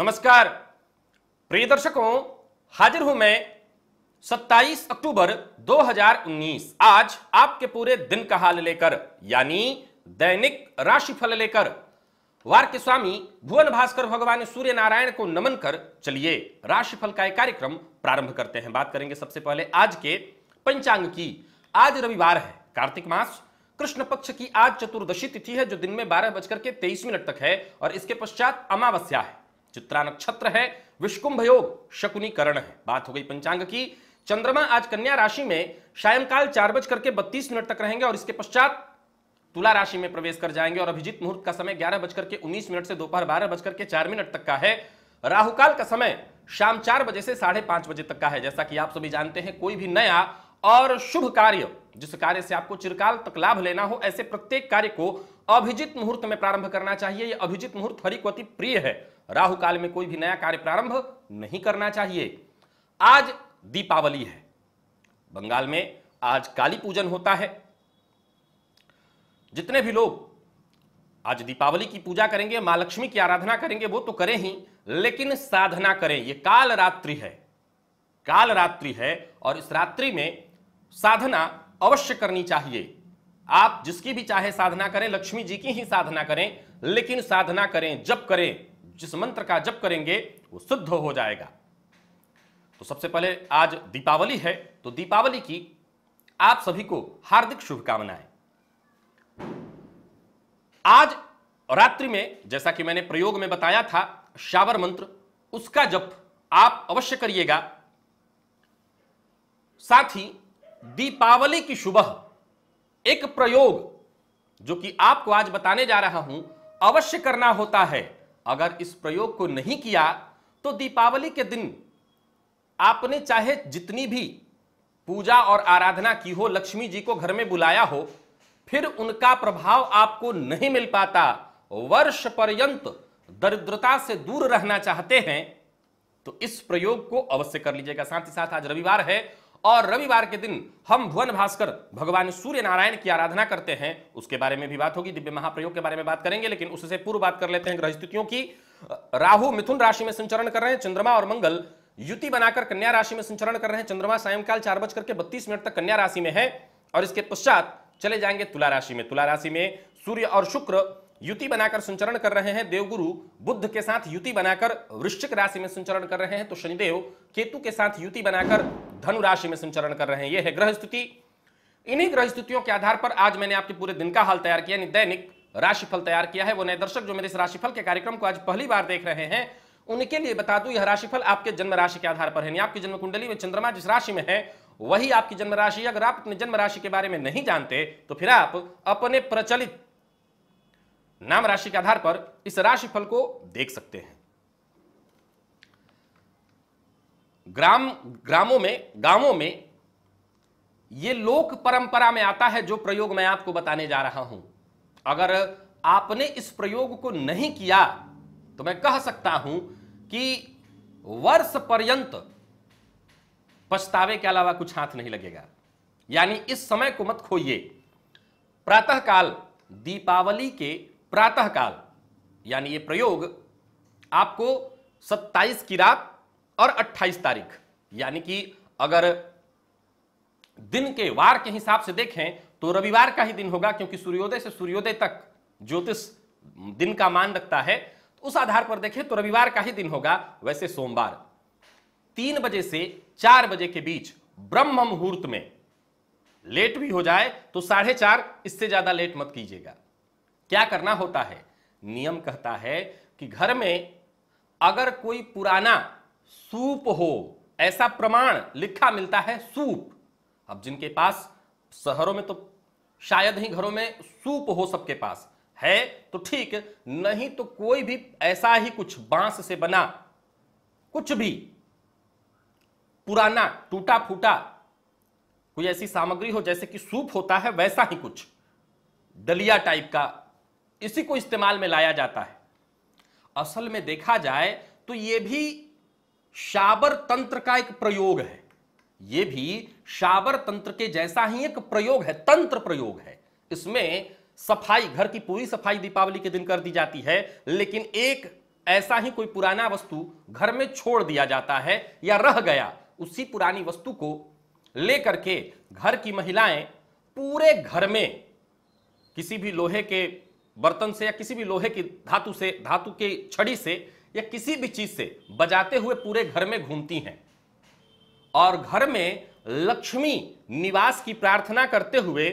नमस्कार प्रिय दर्शकों हाजिर हूं मैं 27 अक्टूबर 2019 आज आपके पूरे दिन का हाल लेकर यानी दैनिक राशिफल लेकर वार के स्वामी भुवन भास्कर भगवान सूर्य नारायण को नमन कर चलिए राशिफल का एक कार्यक्रम प्रारंभ करते हैं बात करेंगे सबसे पहले आज के पंचांग की आज रविवार है कार्तिक मास कृष्ण पक्ष की आज चतुर्दशी तिथि है जो दिन में बारह बजकर के तेईस मिनट तक है और इसके पश्चात अमावस्या है चित्रा नक्षत्र है विश्वकुंभ योग शकुनीकरण है बात हो गई पंचांग की चंद्रमा आज कन्या राशि में सायंकाल चार बज करके बत्तीस मिनट तक रहेंगे और इसके पश्चात तुला राशि में प्रवेश कर जाएंगे और अभिजीत मुहूर्त का समय ग्यारह बजकर के उन्नीस मिनट से दोपहर बारह बजकर के चार मिनट तक का है राहुकाल का समय शाम चार बजे से साढ़े पांच बजे तक का है जैसा कि आप सभी जानते हैं कोई भी नया और शुभ कार्य जिस कार्य से आपको चिरकाल तक लाभ लेना हो ऐसे प्रत्येक कार्य को अभिजित मुहूर्त में प्रारंभ करना चाहिए यह अभिजित मुहूर्त हरि को अति प्रिय है राहु काल में कोई भी नया कार्य प्रारंभ नहीं करना चाहिए आज दीपावली है बंगाल में आज काली पूजन होता है जितने भी लोग आज दीपावली की पूजा करेंगे मां लक्ष्मी की आराधना करेंगे वो तो करें ही लेकिन साधना करें ये काल रात्रि है काल रात्रि है और इस रात्रि में साधना अवश्य करनी चाहिए आप जिसकी भी चाहे साधना करें लक्ष्मी जी की ही साधना करें लेकिन साधना करें जब करें जिस मंत्र का जब करेंगे वो शुद्ध हो जाएगा तो सबसे पहले आज दीपावली है तो दीपावली की आप सभी को हार्दिक शुभकामनाएं आज रात्रि में जैसा कि मैंने प्रयोग में बताया था शावर मंत्र उसका जप आप अवश्य करिएगा साथ ही दीपावली की सुबह एक प्रयोग जो कि आपको आज बताने जा रहा हूं अवश्य करना होता है अगर इस प्रयोग को नहीं किया तो दीपावली के दिन आपने चाहे जितनी भी पूजा और आराधना की हो लक्ष्मी जी को घर में बुलाया हो फिर उनका प्रभाव आपको नहीं मिल पाता वर्ष पर्यंत दरिद्रता से दूर रहना चाहते हैं तो इस प्रयोग को अवश्य कर लीजिएगा साथ ही साथ आज रविवार है और रविवार के दिन हम भुवन भास्कर भगवान सूर्य नारायण की आराधना करते हैं उसके बारे में भी बात होगी दिव्य महाप्रयोग के बारे में बात करेंगे लेकिन उससे पूर्व बात कर लेते हैं ग्रह स्थितियों की राहु मिथुन राशि में संचरण कर रहे हैं चंद्रमा और मंगल युति बनाकर कन्या राशि में संचरण कर रहे हैं चंद्रमा सायंकाल चार बजकर के बत्तीस मिनट तक कन्या राशि में है और इसके पश्चात चले जाएंगे तुला राशि में तुला राशि में सूर्य और शुक्र युति बनाकर संचरण कर रहे हैं देवगुरु बुद्ध के साथ युति बनाकर वृश्चिक राशि में संचरण कर रहे हैं तो शनिदेव केतु के साथ युति बनाकर धनु राशि में संचरण कर रहे हैं यह है ग्रह स्थिति इन्हीं ग्रह स्थितियों के आधार पर आज मैंने आपके पूरे दिन का हाल तैयार किया यानी दैनिक राशिफल तैयार किया है वो नए दर्शक जो मेरे इस राशिफल के कार्यक्रम को आज पहली बार देख रहे हैं उनके लिए बता दू यह राशिफल आपके जन्म राशि के आधार पर है आपकी जन्म कुंडली में चंद्रमा जिस राशि में है वही आपकी जन्म राशि अगर आप अपने जन्म राशि के बारे में नहीं जानते तो फिर आप अपने प्रचलित नाम राशि के आधार पर इस राशि फल को देख सकते हैं ग्राम ग्रामों में गांवों में यह लोक परंपरा में आता है जो प्रयोग मैं आपको बताने जा रहा हूं अगर आपने इस प्रयोग को नहीं किया तो मैं कह सकता हूं कि वर्ष पर्यंत पछतावे के अलावा कुछ हाथ नहीं लगेगा यानी इस समय को मत खोइए प्रातःकाल दीपावली के प्रातःकाल यानी ये प्रयोग आपको 27 की रात और 28 तारीख यानी कि अगर दिन के वार के हिसाब से देखें तो रविवार का ही दिन होगा क्योंकि सूर्योदय से सूर्योदय तक ज्योतिष दिन का मान रखता है तो उस आधार पर देखें तो रविवार का ही दिन होगा वैसे सोमवार तीन बजे से चार बजे के बीच ब्रह्म मुहूर्त में लेट भी हो जाए तो साढ़े चार इससे ज्यादा लेट मत कीजिएगा क्या करना होता है नियम कहता है कि घर में अगर कोई पुराना सूप हो ऐसा प्रमाण लिखा मिलता है सूप अब जिनके पास शहरों में तो शायद ही घरों में सूप हो सबके पास है तो ठीक नहीं तो कोई भी ऐसा ही कुछ बांस से बना कुछ भी पुराना टूटा फूटा कोई ऐसी सामग्री हो जैसे कि सूप होता है वैसा ही कुछ डलिया टाइप का इसी को इस्तेमाल में लाया जाता है असल में देखा जाए तो यह भी शाबर तंत्र का एक प्रयोग है यह भी शाबर तंत्र के जैसा ही एक प्रयोग है तंत्र प्रयोग है इसमें सफाई घर की पूरी सफाई दीपावली के दिन कर दी जाती है लेकिन एक ऐसा ही कोई पुराना वस्तु घर में छोड़ दिया जाता है या रह गया उसी पुरानी वस्तु को लेकर के घर की महिलाएं पूरे घर में किसी भी लोहे के बर्तन से या किसी भी लोहे की धातु से धातु के छड़ी से या किसी भी चीज से बजाते हुए पूरे घर में घूमती हैं और घर में लक्ष्मी निवास की प्रार्थना करते हुए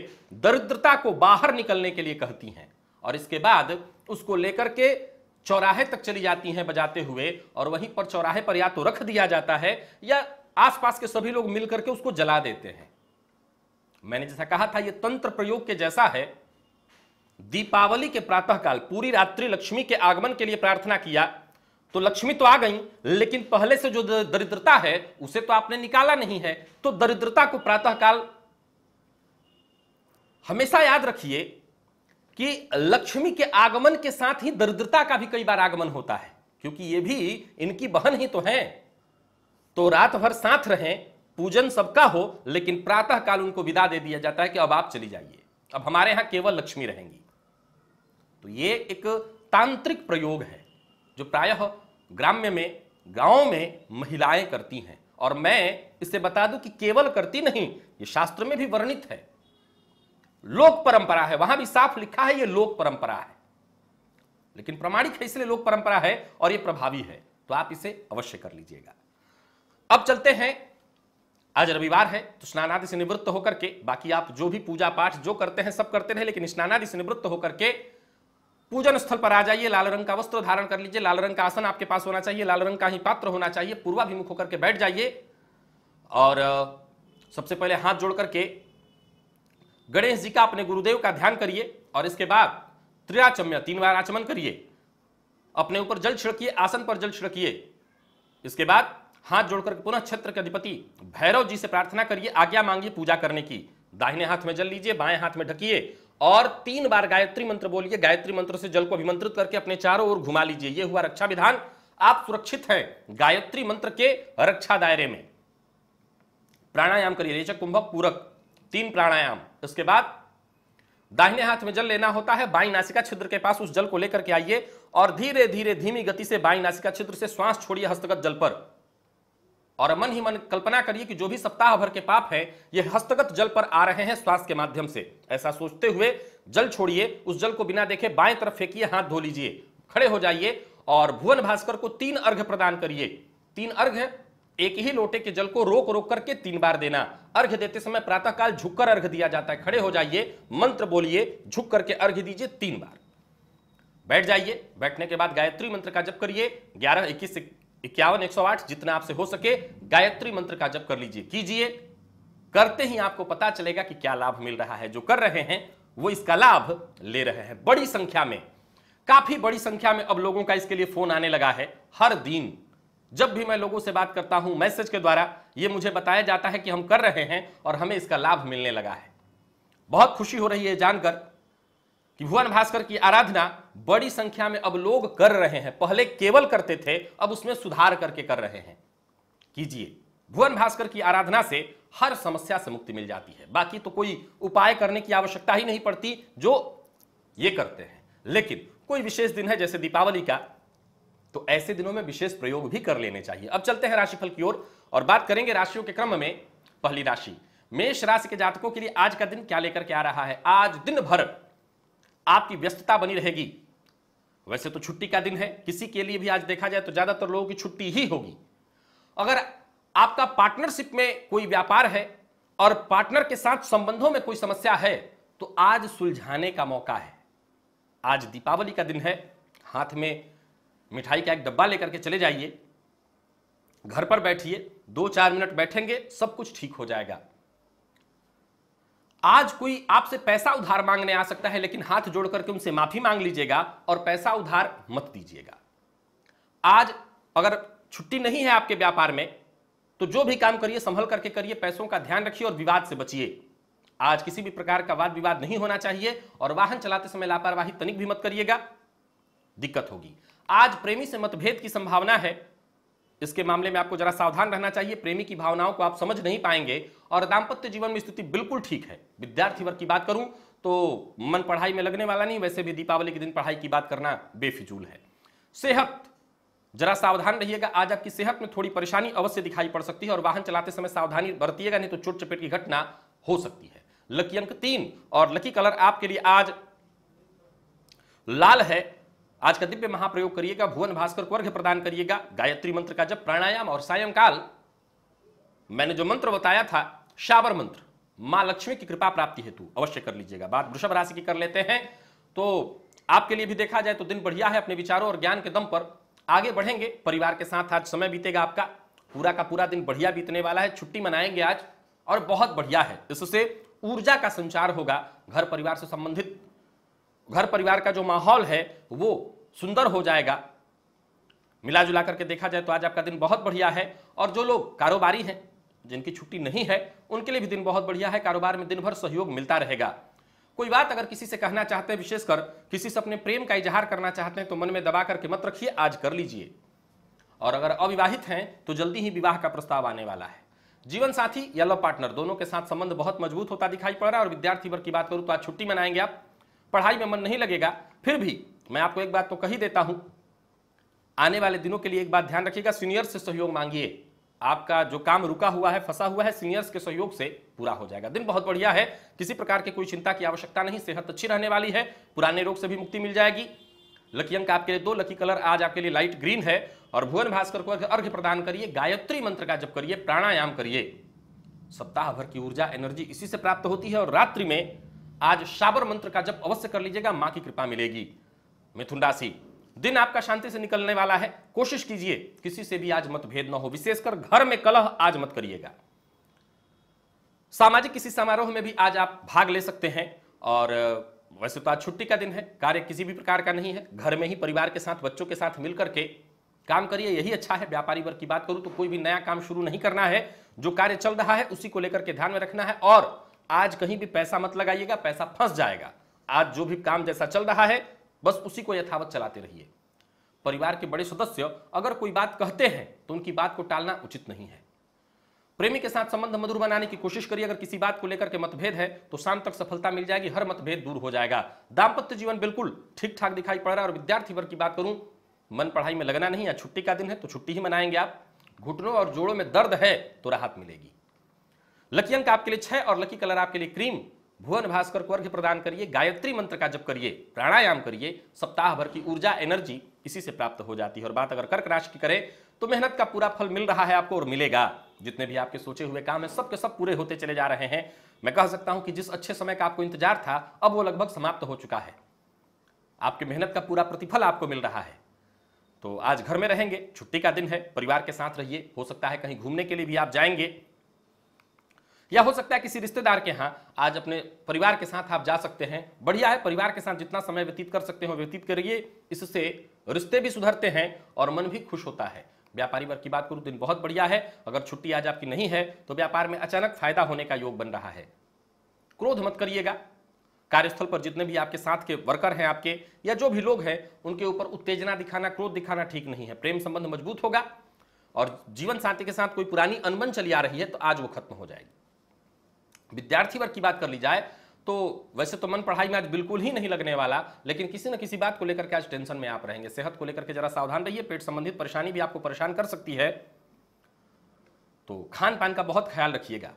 दरिद्रता को बाहर निकलने के लिए कहती हैं और इसके बाद उसको लेकर के चौराहे तक चली जाती हैं बजाते हुए और वहीं पर चौराहे पर या तो रख दिया जाता है या आसपास के सभी लोग मिलकर के उसको जला देते हैं मैंने जैसा कहा था यह तंत्र प्रयोग के जैसा है दीपावली के प्रातःकाल पूरी रात्रि लक्ष्मी के आगमन के लिए प्रार्थना किया तो लक्ष्मी तो आ गई लेकिन पहले से जो दरिद्रता है उसे तो आपने निकाला नहीं है तो दरिद्रता को प्रातःकाल हमेशा याद रखिए कि लक्ष्मी के आगमन के साथ ही दरिद्रता का भी कई बार आगमन होता है क्योंकि ये भी इनकी बहन ही तो हैं तो रात भर साथ रहें पूजन सबका हो लेकिन प्रातः काल उनको विदा दे दिया जाता है कि अब आप चली जाइए अब हमारे यहां केवल लक्ष्मी रहेंगी तो ये एक तांत्रिक प्रयोग है जो प्रायः ग्राम्य में गांव में महिलाएं करती हैं और मैं इसे बता दूं कि केवल करती नहीं ये शास्त्र में भी वर्णित है लोक परंपरा है वहां भी साफ लिखा है ये लोक परंपरा है लेकिन प्रमाणिक है इसलिए लोक परंपरा है और ये प्रभावी है तो आप इसे अवश्य कर लीजिएगा अब चलते हैं आज रविवार है तो स्नानादि से निवृत्त होकर के बाकी आप जो भी पूजा पाठ जो करते हैं सब करते रहे लेकिन स्नानादि से निवृत्त होकर के पूजन स्थल पर आ जाइए लाल रंग का वस्त्र धारण कर लीजिए लाल रंग का आसन आपके पास होना चाहिए लाल रंग का ही पात्र होना चाहिए पूर्वाभिमुख होकर के बैठ जाइए और सबसे पहले हाथ जोड़ करके गणेश जी का अपने गुरुदेव का ध्यान करिए और इसके बाद त्रियाचम्य तीन बार आचमन करिए अपने ऊपर जल छिड़किए आसन पर जल छिड़किए इसके बाद हाथ जोड़कर पुनः क्षेत्र के अधिपति भैरव जी से प्रार्थना करिए आज्ञा मांगिए पूजा करने की दाहिने हाथ में जल लीजिए बाएं हाथ में ढकिए और तीन बार गायत्री मंत्र बोलिए गायत्री मंत्र से जल को अभिमंत्रित करके अपने चारों ओर घुमा लीजिए यह हुआ रक्षा विधान आप सुरक्षित हैं गायत्री मंत्र के रक्षा दायरे में प्राणायाम करिए रेचक कुंभक पूरक तीन प्राणायाम इसके बाद दाहिने हाथ में जल लेना होता है बाई नासिका छिद्र के पास उस जल को लेकर के आइए और धीरे धीरे धीमी गति से बाई नासिका छिद्र से श्वास छोड़िए हस्तगत जल पर और मन ही मन कल्पना करिए कि जो भी सप्ताह भर के पाप है ये हस्तगत जल पर आ रहे हैं श्वास के माध्यम से ऐसा सोचते हुए जल छोड़िए उस जल को बिना देखे बाएं तरफ फेंकिए हाथ धो लीजिए खड़े हो जाइए और भुवन भास्कर को तीन अर्घ प्रदान करिए तीन अर्घ एक ही लोटे के जल को रोक रोक करके तीन बार देना अर्घ देते समय प्रातःकाल झुककर अर्घ दिया जाता है खड़े हो जाइए मंत्र बोलिए झुक करके अर्घ दीजिए तीन बार बैठ जाइए बैठने के बाद गायत्री मंत्र का जप करिए ग्यारह इक्कीस इक्यावन एक सौ आठ जितना आपसे हो सके गायत्री मंत्र का जप कर लीजिए कीजिए करते ही आपको पता चलेगा कि क्या लाभ मिल रहा है जो कर रहे हैं वो इसका लाभ ले रहे हैं बड़ी संख्या में काफी बड़ी संख्या में अब लोगों का इसके लिए फोन आने लगा है हर दिन जब भी मैं लोगों से बात करता हूं मैसेज के द्वारा यह मुझे बताया जाता है कि हम कर रहे हैं और हमें इसका लाभ मिलने लगा है बहुत खुशी हो रही है जानकर कि भुवन भास्कर की आराधना बड़ी संख्या में अब लोग कर रहे हैं पहले केवल करते थे अब उसमें सुधार करके कर रहे हैं कीजिए भुवन भास्कर की आराधना से हर समस्या से मुक्ति मिल जाती है बाकी तो कोई उपाय करने की आवश्यकता ही नहीं पड़ती जो ये करते हैं लेकिन कोई विशेष दिन है जैसे दीपावली का तो ऐसे दिनों में विशेष प्रयोग भी कर लेने चाहिए अब चलते हैं राशिफल की ओर और, और बात करेंगे राशियों के क्रम में पहली राशि मेष राशि के जातकों के लिए आज का दिन क्या लेकर के आ रहा है आज दिन भर आपकी व्यस्तता बनी रहेगी वैसे तो छुट्टी का दिन है किसी के लिए भी आज देखा जाए तो ज़्यादातर लोगों की छुट्टी ही होगी अगर आपका पार्टनरशिप में कोई व्यापार है और पार्टनर के साथ संबंधों में कोई समस्या है तो आज सुलझाने का मौका है आज दीपावली का दिन है हाथ में मिठाई का एक डब्बा लेकर के चले जाइए घर पर बैठिए दो चार मिनट बैठेंगे सब कुछ ठीक हो जाएगा आज कोई आपसे पैसा उधार मांगने आ सकता है लेकिन हाथ जोड़ करके उनसे माफी मांग लीजिएगा और पैसा उधार मत दीजिएगा आज अगर छुट्टी नहीं है आपके व्यापार में तो जो भी काम करिए संभल करके करिए पैसों का ध्यान रखिए और विवाद से बचिए आज किसी भी प्रकार का वाद विवाद नहीं होना चाहिए और वाहन चलाते समय लापरवाही तनिक भी मत करिएगा दिक्कत होगी आज प्रेमी से मतभेद की संभावना है इसके मामले में आपको जरा सावधान रहना चाहिए प्रेमी की भावनाओं को आप समझ नहीं पाएंगे और दाम्पत्य जीवन में स्थिति बिल्कुल ठीक है विद्यार्थी वर्ग की बात करूं तो मन पढ़ाई में लगने वाला नहीं वैसे भी दीपावली के दिन पढ़ाई की बात करना बेफिजूल है सेहत जरा सावधान रहिएगा आज आपकी सेहत में थोड़ी परेशानी अवश्य दिखाई पड़ सकती है और वाहन चलाते समय सावधानी बरतिएगा नहीं तो चोट चपेट की घटना हो सकती है लकी अंक तीन और लकी कलर आपके लिए आज लाल है आज का दिव्य महाप्रयोग करिएगा भुवन भास्कर को अर्घ्य प्रदान करिएगा गायत्री मंत्र का जब प्राणायाम और सायंकाल मैंने जो मंत्र बताया था शावर मंत्र मां लक्ष्मी की कृपा प्राप्ति हेतु अवश्य कर लीजिएगा बात वृषभ राशि की कर लेते हैं तो आपके लिए भी देखा जाए तो दिन बढ़िया है अपने विचारों और ज्ञान के दम पर आगे बढ़ेंगे परिवार के साथ आज समय बीतेगा आपका पूरा का पूरा दिन बढ़िया बीतने वाला है छुट्टी मनाएंगे आज और बहुत बढ़िया है इससे ऊर्जा का संचार होगा घर परिवार से संबंधित घर परिवार का जो माहौल है वो सुंदर हो जाएगा मिला जुला करके देखा जाए तो आज आपका दिन बहुत बढ़िया है और जो लोग कारोबारी हैं जिनकी छुट्टी नहीं है उनके लिए भी दिन बहुत बढ़िया है कारोबार में दिन भर सहयोग मिलता रहेगा कोई बात अगर किसी से कहना चाहते हैं विशेषकर किसी से अपने प्रेम का इजहार करना चाहते हैं तो मन में दबा करके मत रखिए आज कर लीजिए और अगर अविवाहित हैं तो जल्दी ही विवाह का प्रस्ताव आने वाला है जीवन साथी या लव पार्टनर दोनों के साथ संबंध बहुत मजबूत होता दिखाई पड़ रहा है और विद्यार्थी वर्ग की बात करूं तो आज छुट्टी मनाएंगे आप पढ़ाई में मन नहीं लगेगा फिर भी मैं आपको एक बात तो कही देता हूं आने वाले दिनों के लिए एक बात ध्यान रखिएगा सीनियर से सहयोग मांगिए आपका जो काम रुका हुआ है फंसा हुआ है सीनियर्स के सहयोग से पूरा हो जाएगा दिन बहुत बढ़िया है किसी प्रकार की कोई चिंता की आवश्यकता नहीं सेहत अच्छी रहने वाली है पुराने रोग से भी मुक्ति मिल जाएगी लकी अंक आपके लिए दो लकी कलर आज आपके लिए लाइट ग्रीन है और भुवन भास्कर को अर्घ्य प्रदान करिए गायत्री मंत्र का जब करिए प्राणायाम करिए सप्ताह भर की ऊर्जा एनर्जी इसी से प्राप्त होती है और रात्रि में आज शाबर मंत्र का जब अवश्य कर लीजिएगा मां की कृपा मिलेगी मिथुन राशि दिन आपका शांति से निकलने वाला है कोशिश कीजिए किसी से भी आज मतभेद ना हो विशेषकर घर में कलह आज मत करिएगा सामाजिक किसी समारोह में भी आज आप भाग ले सकते हैं और वैसे तो आज छुट्टी का दिन है कार्य किसी भी प्रकार का नहीं है घर में ही परिवार के साथ बच्चों के साथ मिलकर के काम करिए यही अच्छा है व्यापारी वर्ग की बात करूं तो कोई भी नया काम शुरू नहीं करना है जो कार्य चल रहा है उसी को लेकर के ध्यान में रखना है और आज कहीं भी पैसा मत लगाइएगा पैसा फंस जाएगा आज जो भी काम जैसा चल रहा है बस उसी को यथावत चलाते रहिए परिवार के बड़े सदस्य अगर कोई बात कहते हैं तो उनकी बात को टालना उचित नहीं है प्रेमी के साथ संबंध मधुर बनाने की कोशिश करिए अगर किसी बात को लेकर के मतभेद है तो शाम तक सफलता मिल जाएगी हर मतभेद दूर हो जाएगा दाम्पत्य जीवन बिल्कुल ठीक ठाक दिखाई पड़ रहा है और विद्यार्थी वर्ग की बात करूं मन पढ़ाई में लगना नहीं है छुट्टी का दिन है तो छुट्टी ही मनाएंगे आप घुटनों और जोड़ों में दर्द है तो राहत मिलेगी लकी अंक आपके लिए छह और लकी कलर आपके लिए क्रीम भुवन भास्कर को अर्घ्य प्रदान करिए गायत्री मंत्र का जप करिए प्राणायाम करिए सप्ताह भर की ऊर्जा एनर्जी इसी से प्राप्त हो जाती है और बात अगर कर्क राशि की करें तो मेहनत का पूरा फल मिल रहा है आपको और मिलेगा जितने भी आपके सोचे हुए काम है सबके सब पूरे होते चले जा रहे हैं मैं कह सकता हूं कि जिस अच्छे समय का आपको इंतजार था अब वो लगभग समाप्त हो चुका है आपके मेहनत का पूरा प्रतिफल आपको मिल रहा है तो आज घर में रहेंगे छुट्टी का दिन है परिवार के साथ रहिए हो सकता है कहीं घूमने के लिए भी आप जाएंगे या हो सकता है किसी रिश्तेदार के यहाँ आज अपने परिवार के साथ आप जा सकते हैं बढ़िया है परिवार के साथ जितना समय व्यतीत कर सकते हो व्यतीत करिए इससे रिश्ते भी सुधरते हैं और मन भी खुश होता है व्यापारी वर्ग की बात करूँ दिन बहुत बढ़िया है अगर छुट्टी आज आपकी नहीं है तो व्यापार में अचानक फायदा होने का योग बन रहा है क्रोध मत करिएगा कार्यस्थल पर जितने भी आपके साथ के वर्कर हैं आपके या जो भी लोग हैं उनके ऊपर उत्तेजना दिखाना क्रोध दिखाना ठीक नहीं है प्रेम संबंध मजबूत होगा और जीवन साथी के साथ कोई पुरानी अनबन चली आ रही है तो आज वो खत्म हो जाएगी विद्यार्थी वर्ग की बात कर ली जाए तो वैसे तो मन पढ़ाई में आज बिल्कुल ही नहीं लगने वाला लेकिन किसी न किसी बात को लेकर के आज टेंशन में आप रहेंगे सेहत को लेकर के जरा सावधान रहिए पेट संबंधित परेशानी भी आपको परेशान कर सकती है तो खान पान का बहुत ख्याल रखिएगा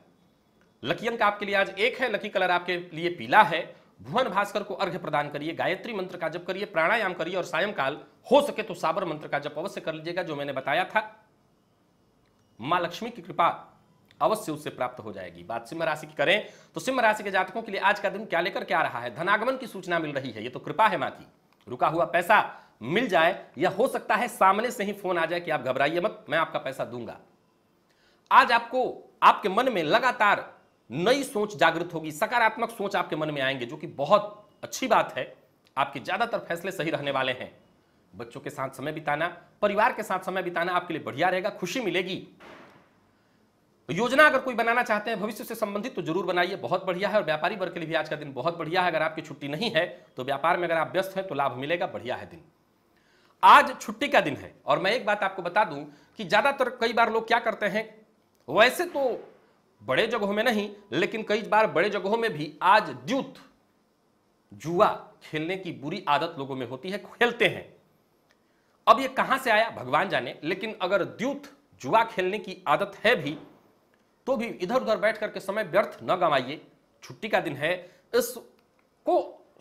लकी अंक आपके लिए आज एक है लकी कलर आपके लिए पीला है भुवन भास्कर को अर्घ्य प्रदान करिए गायत्री मंत्र का जप करिए प्राणायाम करिए और सायंकाल हो सके तो साबर मंत्र का जप अवश्य कर लीजिएगा जो मैंने बताया था मां लक्ष्मी की कृपा अवश्य उससे प्राप्त हो जाएगी बात सिंह राशि की करें तो सिंह राशि के जातकों के लिए आज का दिन क्या लेकर क्या रहा है धनागमन की सूचना मिल रही है ये तो कृपा है माँ की रुका हुआ पैसा मिल जाए या हो सकता है सामने से ही फोन आ जाए कि आप घबराइए मत मैं आपका पैसा दूंगा आज आपको आपके मन में लगातार नई सोच जागृत होगी सकारात्मक सोच आपके मन में आएंगे जो कि बहुत अच्छी बात है आपके ज्यादातर फैसले सही रहने वाले हैं बच्चों के साथ समय बिताना परिवार के साथ समय बिताना आपके लिए बढ़िया रहेगा खुशी मिलेगी तो योजना अगर कोई बनाना चाहते हैं भविष्य से संबंधित तो जरूर बनाइए बहुत बढ़िया है और व्यापारी वर्ग के लिए भी आज का दिन बहुत बढ़िया है अगर आपकी छुट्टी नहीं है तो व्यापार में अगर आप व्यस्त हैं तो लाभ मिलेगा बढ़िया है दिन आज छुट्टी का दिन है और मैं एक बात आपको बता दूं कि ज्यादातर कई बार लोग क्या करते हैं वैसे तो बड़े जगहों में नहीं लेकिन कई बार बड़े जगहों में भी आज द्युत जुआ खेलने की बुरी आदत लोगों में होती है खेलते हैं अब ये कहां से आया भगवान जाने लेकिन अगर द्युत जुआ खेलने की आदत है भी तो भी इधर उधर बैठ करके समय व्यर्थ न गंवाइए छुट्टी का दिन है इसको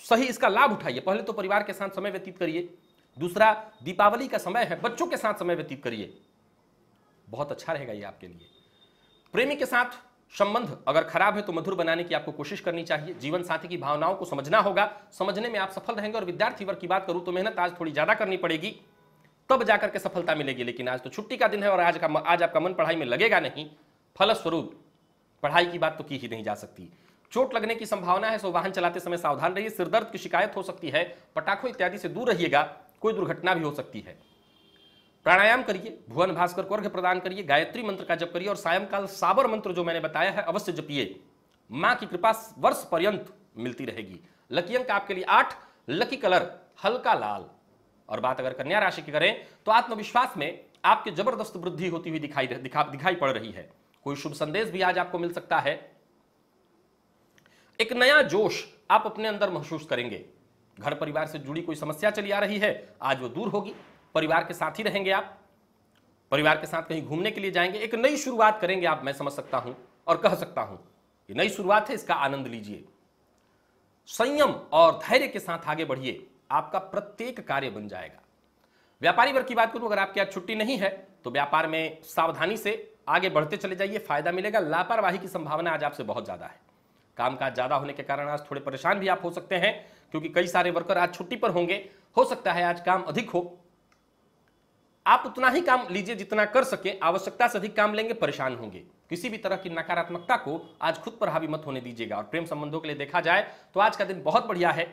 सही इसका लाभ उठाइए पहले तो परिवार के साथ समय व्यतीत करिए दूसरा दीपावली का समय है बच्चों के साथ समय व्यतीत करिए बहुत अच्छा रहेगा ये आपके लिए प्रेमी के साथ संबंध अगर खराब है तो मधुर बनाने की आपको कोशिश करनी चाहिए जीवन साथी की भावनाओं को समझना होगा समझने में आप सफल रहेंगे और विद्यार्थी वर्ग की बात करूं तो मेहनत आज थोड़ी ज्यादा करनी पड़ेगी तब जाकर के सफलता मिलेगी लेकिन आज तो छुट्टी का दिन है और आज का आज आपका मन पढ़ाई में लगेगा नहीं फलस्वरूप पढ़ाई की बात तो की ही नहीं जा सकती चोट लगने की संभावना है सो वाहन चलाते समय सावधान रहिए सिरदर्द की शिकायत हो सकती है पटाखों इत्यादि से दूर रहिएगा कोई दुर्घटना भी हो सकती है प्राणायाम करिए भुवन भास्कर को अर्घ्य प्रदान करिए गायत्री मंत्र का जप करिए और सायंकाल साबर मंत्र जो मैंने बताया है अवश्य जपिए मां की कृपा वर्ष पर्यंत मिलती रहेगी लकी अंक आपके लिए आठ लकी कलर हल्का लाल और बात अगर कन्या राशि की करें तो आत्मविश्वास में आपके जबरदस्त वृद्धि होती हुई दिखाई दिखा, दिखाई पड़ रही है कोई शुभ संदेश भी आज आपको मिल सकता है एक नया जोश आप अपने अंदर महसूस करेंगे घर परिवार से जुड़ी कोई समस्या चली आ रही है आज वो दूर होगी परिवार के साथ ही रहेंगे आप परिवार के साथ कहीं घूमने के लिए जाएंगे एक नई शुरुआत करेंगे आप मैं समझ सकता हूं और कह सकता हूं ये नई शुरुआत है इसका आनंद लीजिए संयम और धैर्य के साथ आगे बढ़िए आपका प्रत्येक कार्य बन जाएगा व्यापारी वर्ग की बात करूं अगर आपके आज छुट्टी नहीं है तो व्यापार में सावधानी से आगे बढ़ते चले जाइए फायदा मिलेगा लापरवाही की संभावना आज आपसे बहुत ज़्यादा है कामकाज ज़्यादा होने के कारण आज थोड़े परेशान भी आप हो सकते हैं क्योंकि कई सारे वर्कर आज छुट्टी पर होंगे हो सकता है आज काम अधिक हो आप उतना ही काम लीजिए जितना कर सके आवश्यकता से अधिक काम लेंगे परेशान होंगे किसी भी तरह की नकारात्मकता को आज खुद पर हावी मत होने दीजिएगा और प्रेम संबंधों के लिए देखा जाए तो आज का दिन बहुत बढ़िया है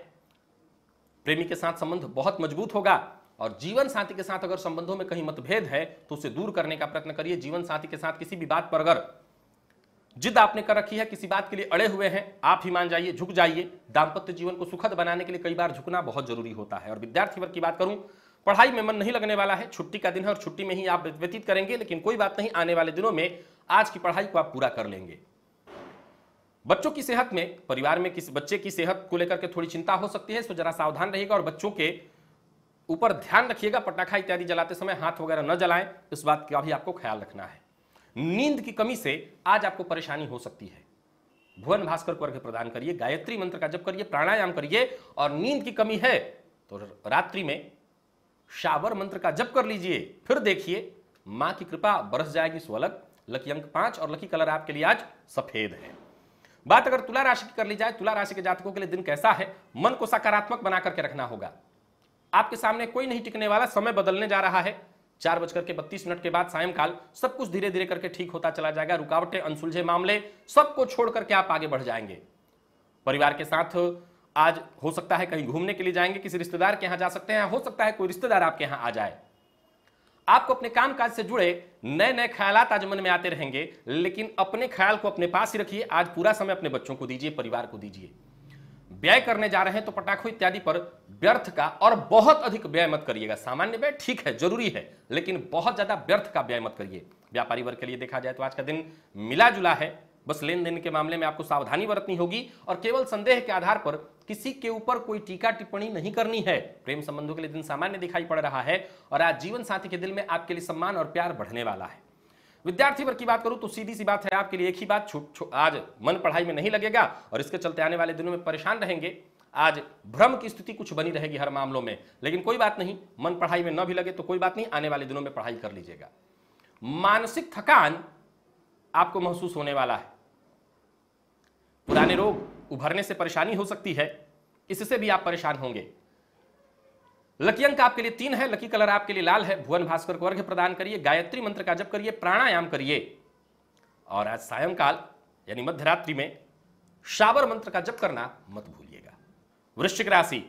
प्रेमी के साथ संबंध बहुत मजबूत होगा और जीवन साथी के साथ अगर संबंधों में कहीं मतभेद है तो उसे दूर करने का प्रयत्न करिए जीवन साथी के साथ किसी भी बात पर अगर जिद आपने कर रखी है किसी बात के लिए अड़े हुए हैं आप ही मान जाइए झुक जाइए दाम्पत्य जीवन को सुखद बनाने के लिए कई बार झुकना बहुत जरूरी होता है और विद्यार्थी वर्ग की बात करूं पढ़ाई में मन नहीं लगने वाला है छुट्टी का दिन है और छुट्टी में ही आप व्यतीत करेंगे लेकिन कोई बात नहीं आने वाले दिनों में आज की पढ़ाई को आप पूरा कर लेंगे बच्चों की सेहत में परिवार में किसी बच्चे की सेहत को लेकर के थोड़ी चिंता हो सकती है इसको जरा सावधान रहेगा और बच्चों के ऊपर ध्यान रखिएगा पटाखा इत्यादि जलाते समय हाथ वगैरह न जलाएं इस बात का भी आपको ख्याल रखना है नींद की कमी से आज आपको परेशानी हो सकती है भुवन भास्कर को अर्घ्य प्रदान करिए गायत्री मंत्र का जप करिए प्राणायाम करिए और नींद की कमी है तो रात्रि में शावर मंत्र का जप कर लीजिए फिर देखिए मां की कृपा बरस जाएगी सो अलग लकी अंक पांच और लकी कलर आपके लिए आज सफेद है बात अगर तुला राशि की कर ली जाए तुला राशि के जातकों के लिए दिन कैसा है मन को सकारात्मक बना करके रखना होगा आपके सामने कोई नहीं टिकने वाला समय बदलने जा रहा है चार बजकर के बत्तीस मिनट के बाद सायंकाल सब कुछ धीरे धीरे करके ठीक होता चला जाएगा रुकावटें अनसुलझे मामले सबको छोड़ करके आप आगे बढ़ जाएंगे परिवार के साथ आज हो सकता है कहीं घूमने के लिए जाएंगे किसी रिश्तेदार के यहां जा सकते हैं हो सकता है कोई रिश्तेदार आपके यहां आ जाए आपको अपने काम काज से जुड़े नए नए ख्याल आज मन में आते रहेंगे लेकिन अपने ख्याल को अपने पास ही रखिए आज पूरा समय अपने बच्चों को दीजिए परिवार को दीजिए व्यय करने जा रहे हैं तो पटाखों इत्यादि पर व्यर्थ का और बहुत अधिक व्यय मत करिएगा सामान्य व्यय ठीक है जरूरी है लेकिन बहुत ज्यादा व्यर्थ का व्यय मत करिए व्यापारी वर्ग के लिए देखा जाए तो आज का दिन मिला जुला है बस लेन देन के मामले में आपको सावधानी बरतनी होगी और केवल संदेह के आधार पर किसी के ऊपर कोई टीका टिप्पणी नहीं करनी है प्रेम संबंधों के लिए दिन सामान्य दिखाई पड़ रहा है और आज जीवन साथी के दिल में आपके लिए सम्मान और प्यार बढ़ने वाला है विद्यार्थी वर्ग की बात करूं तो सीधी सी बात है आपके लिए एक ही बात छु, छु, आज मन पढ़ाई में नहीं लगेगा और इसके चलते आने वाले दिनों में परेशान रहेंगे आज भ्रम की स्थिति कुछ बनी रहेगी हर मामलों में लेकिन कोई बात नहीं मन पढ़ाई में न भी लगे तो कोई बात नहीं आने वाले दिनों में पढ़ाई कर लीजिएगा मानसिक थकान आपको महसूस होने वाला है पुराने रोग उभरने से परेशानी हो सकती है इससे भी आप परेशान होंगे लकी अंक आपके लिए तीन है लकी कलर आपके लिए लाल है भुवन भास्कर को अर्घ्य प्रदान करिए गायत्री मंत्र का जप करिए प्राणायाम करिए और आज सायंकाल यानी मध्यरात्रि में शावर मंत्र का जप करना मत भूलिएगा वृश्चिक राशि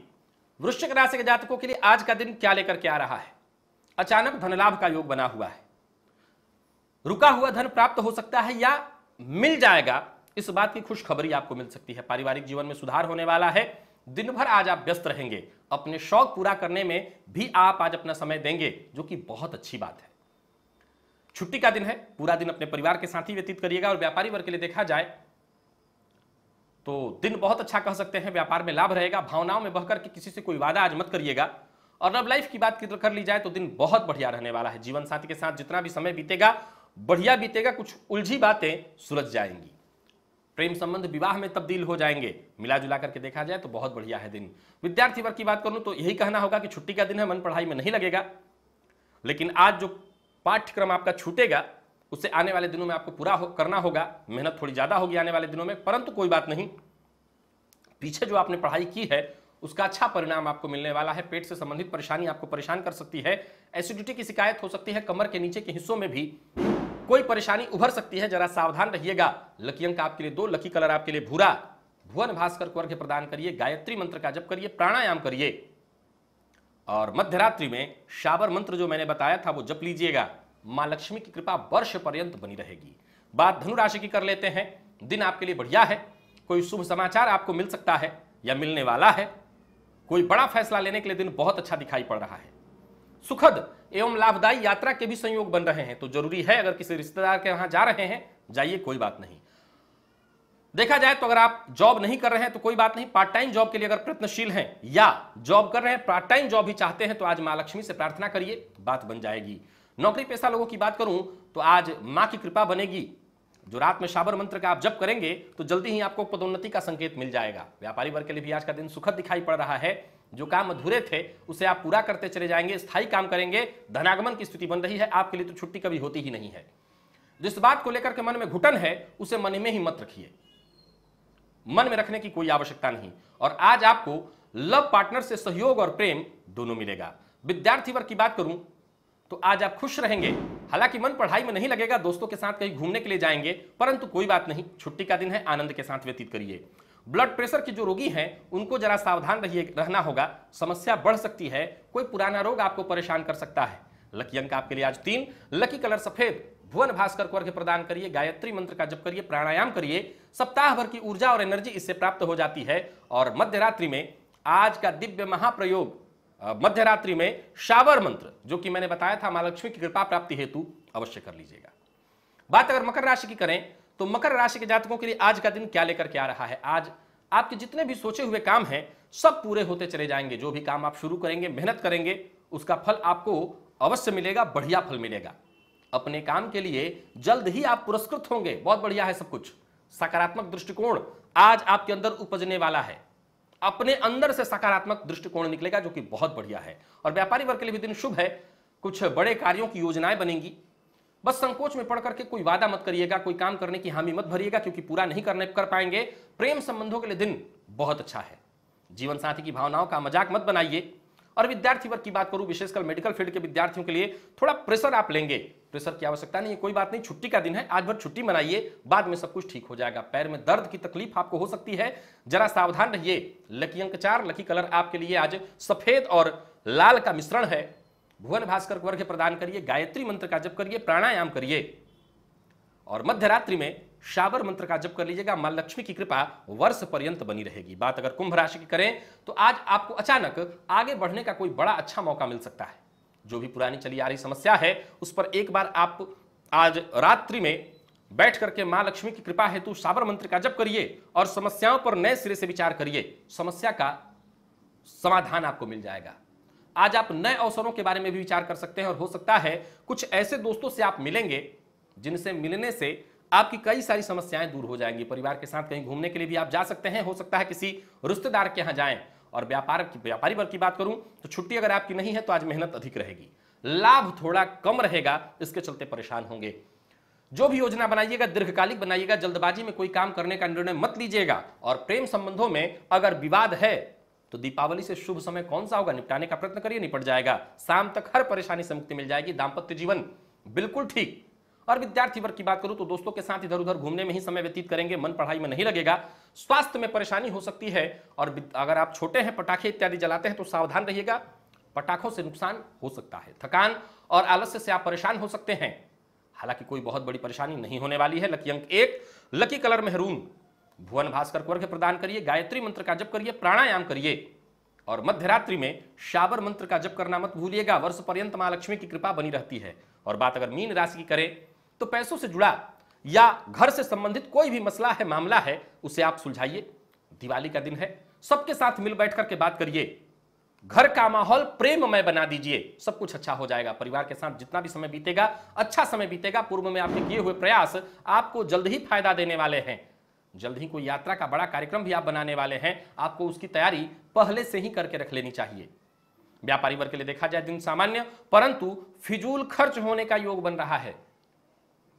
वृश्चिक राशि के जातकों के लिए आज का दिन क्या लेकर के आ रहा है अचानक धनलाभ का योग बना हुआ है रुका हुआ धन प्राप्त हो सकता है या मिल जाएगा इस बात की खुशखबरी आपको मिल सकती है पारिवारिक जीवन में सुधार होने वाला है दिन भर आज आप व्यस्त रहेंगे अपने शौक पूरा करने में भी आप आज अपना समय देंगे जो कि बहुत अच्छी बात है छुट्टी का दिन है पूरा दिन अपने परिवार के साथ ही व्यतीत करिएगा और व्यापारी वर्ग के लिए देखा जाए तो दिन बहुत अच्छा कह सकते हैं व्यापार में लाभ रहेगा भावनाओं में बहकर के किसी से कोई वादा आज मत करिएगा और लव लाइफ की बात कर ली जाए तो दिन बहुत बढ़िया रहने वाला है जीवन साथी के साथ जितना भी समय बीतेगा बढ़िया बीतेगा कुछ उलझी बातें सुलझ जाएंगी प्रेम संबंध विवाह में तब्दील हो जाएंगे मिला जुला करके देखा जाए तो बहुत बढ़िया है दिन विद्यार्थी वर्ग की बात करूं तो यही कहना होगा कि छुट्टी का दिन है मन पढ़ाई में नहीं लगेगा लेकिन आज जो पाठ्यक्रम आपका छूटेगा उससे आने वाले दिनों में आपको पूरा हो, करना होगा मेहनत थोड़ी ज़्यादा होगी आने वाले दिनों में परंतु कोई बात नहीं पीछे जो आपने पढ़ाई की है उसका अच्छा परिणाम आपको मिलने वाला है पेट से संबंधित परेशानी आपको परेशान कर सकती है एसिडिटी की शिकायत हो सकती है कमर के नीचे के हिस्सों में भी कोई परेशानी उभर सकती है जरा सावधान रहिएगा लकी अंक आपके लिए दो लकी कलर आपके लिए भूरा भुवन भास्कर को अर्घ्य प्रदान करिए गायत्री मंत्र का जप करिए प्राणायाम करिए और मध्यरात्रि में शाबर मंत्र जो मैंने बताया था वो जप लीजिएगा माँ लक्ष्मी की कृपा वर्ष पर्यंत बनी रहेगी बात धनु राशि की कर लेते हैं दिन आपके लिए बढ़िया है कोई शुभ समाचार आपको मिल सकता है या मिलने वाला है कोई बड़ा फैसला लेने के लिए दिन बहुत अच्छा दिखाई पड़ रहा है सुखद एवं लाभदायी यात्रा के भी संयोग बन रहे हैं तो जरूरी है अगर किसी रिश्तेदार के वहां जा रहे हैं जाइए कोई बात नहीं देखा जाए तो अगर आप जॉब नहीं कर रहे हैं तो कोई बात नहीं पार्ट टाइम जॉब के लिए अगर प्रयत्नशील हैं या जॉब कर रहे हैं पार्ट टाइम जॉब ही चाहते हैं तो आज माँ लक्ष्मी से प्रार्थना करिए बात बन जाएगी नौकरी पेशा लोगों की बात करूं तो आज माँ की कृपा बनेगी जो रात में शाबर मंत्र का आप जब करेंगे तो जल्दी ही आपको पदोन्नति का संकेत मिल जाएगा व्यापारी वर्ग के लिए भी आज का दिन सुखद दिखाई पड़ रहा है जो काम अधूरे थे उसे आप पूरा करते चले जाएंगे स्थायी काम करेंगे धनागमन की स्थिति बन रही है आपके लिए तो छुट्टी कभी होती ही नहीं है जिस बात को लेकर के मन में घुटन है उसे मन में ही मत रखिए मन में रखने की कोई आवश्यकता नहीं और आज आपको लव पार्टनर से सहयोग और प्रेम दोनों मिलेगा विद्यार्थी वर्ग की बात करूं तो आज आप खुश रहेंगे हालांकि मन पढ़ाई में नहीं लगेगा दोस्तों के साथ कहीं घूमने के लिए जाएंगे परंतु कोई बात नहीं छुट्टी का दिन है आनंद के साथ व्यतीत करिए ब्लड प्रेशर के जो रोगी हैं उनको जरा सावधान रहिए रहना होगा समस्या बढ़ सकती है कोई पुराना रोग आपको परेशान कर सकता है लकी अंक आपके लिए आज तीन लकी कलर सफेद भुवन भास्कर को अर्घ्य प्रदान करिए गायत्री मंत्र का जप करिए प्राणायाम करिए सप्ताह भर की ऊर्जा और एनर्जी इससे प्राप्त हो जाती है और मध्यरात्रि में आज का दिव्य महाप्रयोग मध्यरात्रि में शावर मंत्र जो कि मैंने बताया था महालक्ष्मी लक्ष्मी की कृपा प्राप्ति हेतु अवश्य कर लीजिएगा बात अगर मकर राशि की करें तो मकर राशि के जातकों के लिए आज का दिन क्या लेकर के आ रहा है आज आपके जितने भी सोचे हुए काम हैं सब पूरे होते चले जाएंगे जो भी काम आप शुरू करेंगे मेहनत करेंगे उसका फल आपको अवश्य मिलेगा बढ़िया फल मिलेगा अपने काम के लिए जल्द ही आप पुरस्कृत होंगे बहुत बढ़िया है सब कुछ सकारात्मक दृष्टिकोण आज आपके अंदर उपजने वाला है अपने अंदर से सकारात्मक दृष्टिकोण निकलेगा जो कि बहुत बढ़िया है और व्यापारी वर्ग के लिए भी दिन शुभ है कुछ बड़े कार्यों की योजनाएं बनेंगी बस संकोच में पड़ करके कोई वादा मत करिएगा कोई काम करने की हामी मत भरिएगा क्योंकि पूरा नहीं करने कर पाएंगे प्रेम संबंधों के लिए दिन बहुत अच्छा है जीवन साथी की भावनाओं का मजाक मत बनाइए और विद्यार्थी वर्ग की बात करूं विशेषकर मेडिकल फील्ड के विद्यार्थियों के लिए थोड़ा प्रेशर आप लेंगे प्रेशर की आवश्यकता नहीं है कोई बात नहीं छुट्टी का दिन है आज भर छुट्टी मनाइए बाद में सब कुछ ठीक हो जाएगा पैर में दर्द की तकलीफ आपको हो सकती है जरा सावधान रहिए लकी अंक चार लकी कलर आपके लिए आज सफेद और लाल का मिश्रण है भुवन भास्कर वर्ग प्रदान करिए गायत्री मंत्र का जप करिए प्राणायाम करिए और मध्यरात्रि में शाबर मंत्र का जप कर लीजिएगा मां लक्ष्मी की कृपा वर्ष पर्यंत बनी रहेगी बात अगर कुंभ राशि की करें तो आज आपको अचानक आगे बढ़ने का कोई बड़ा अच्छा मौका मिल सकता है जो भी पुरानी चली आ रही समस्या है उस पर एक बार आप आज रात्रि में बैठ करके मां लक्ष्मी की कृपा हेतु साबर मंत्र का जप करिए और समस्याओं पर नए सिरे से विचार करिए समस्या का समाधान आपको मिल जाएगा आज आप नए अवसरों के बारे में भी विचार कर सकते हैं और हो सकता है कुछ ऐसे दोस्तों से आप मिलेंगे जिनसे मिलने से आपकी कई सारी समस्याएं दूर हो जाएंगी परिवार के साथ कहीं घूमने के लिए भी आप जा सकते हैं हो सकता है किसी रिश्तेदार के यहां जाएं और व्यापार की व्यापारी वर्ग की बात करूं तो छुट्टी अगर आपकी नहीं है तो आज मेहनत अधिक रहेगी लाभ थोड़ा कम रहेगा इसके चलते परेशान होंगे जो भी योजना बनाइएगा दीर्घकालिक बनाइएगा जल्दबाजी में कोई काम करने का निर्णय मत लीजिएगा और प्रेम संबंधों में अगर विवाद है तो दीपावली से शुभ समय कौन सा होगा निपटाने का प्रयत्न करिए निपट जाएगा शाम तक हर परेशानी से मुक्ति मिल जाएगी दाम्पत्य जीवन बिल्कुल ठीक और विद्यार्थी वर्ग की बात करूं तो दोस्तों के साथ इधर उधर घूमने में ही समय व्यतीत करेंगे मन पढ़ाई में नहीं लगेगा स्वास्थ्य में परेशानी हो सकती है और अगर आप छोटे हैं पटाखे इत्यादि जलाते हैं तो सावधान रहिएगा पटाखों से नुकसान हो सकता है थकान और आलस्य से आप परेशान हो सकते हैं हालांकि कोई बहुत बड़ी परेशानी नहीं होने वाली है लकी अंक एक लकी कलर मेहरून भुवन भास्कर को अर्घ्य प्रदान करिए गायत्री मंत्र का जप करिए प्राणायाम करिए और मध्यरात्रि में शाबर मंत्र का जप करना मत भूलिएगा वर्ष पर्यंत मां लक्ष्मी की कृपा बनी रहती है और बात अगर मीन राशि की करें तो पैसों से जुड़ा या घर से संबंधित कोई भी मसला है मामला है उसे आप सुलझाइए दिवाली का दिन है सबके साथ मिल बैठ करके बात करिए घर का माहौल प्रेममय बना दीजिए सब कुछ अच्छा हो जाएगा परिवार के साथ जितना भी समय बीतेगा अच्छा समय बीतेगा पूर्व में आपके किए हुए प्रयास आपको जल्द ही फायदा देने वाले हैं जल्द ही कोई यात्रा का बड़ा कार्यक्रम भी आप बनाने वाले हैं आपको उसकी तैयारी पहले से ही करके रख लेनी चाहिए व्यापारी वर्ग के लिए देखा जाए दिन सामान्य परंतु फिजूल खर्च होने का योग बन रहा है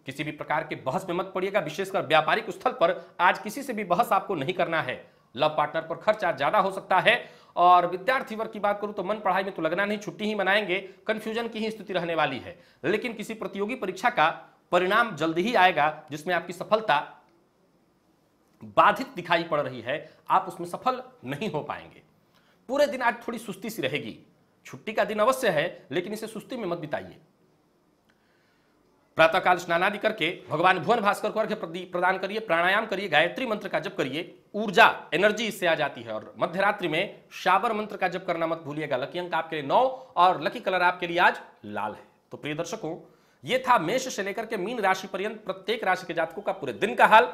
किसी भी प्रकार के बहस में मत पड़िएगा विशेषकर व्यापारिक स्थल पर आज किसी से भी बहस आपको नहीं करना है लव पार्टनर पर खर्च आज ज्यादा हो सकता है और विद्यार्थी वर्ग की बात करूं तो मन पढ़ाई में तो लगना नहीं छुट्टी ही मनाएंगे कंफ्यूजन की ही स्थिति रहने वाली है लेकिन किसी प्रतियोगी परीक्षा का परिणाम जल्द ही आएगा जिसमें आपकी सफलता बाधित दिखाई पड़ रही है आप उसमें सफल नहीं हो पाएंगे पूरे दिन आज थोड़ी सुस्ती सी रहेगी छुट्टी का दिन अवश्य है लेकिन इसे सुस्ती में मत बिताइए प्रातःकाल स्नान आदि करके भगवान भुवन भास्कर को अर्घ्य प्रदान करिए प्राणायाम करिए गायत्री मंत्र का जप करिए ऊर्जा एनर्जी इससे आ जाती है और मध्यरात्रि में शाबर मंत्र का जप करना मत भूलिएगा लकी अंक आपके लिए नौ और लकी कलर आपके लिए आज लाल है तो प्रिय दर्शकों ये था मेष से लेकर के मीन राशि पर्यंत प्रत्येक राशि के जातकों का पूरे दिन का हाल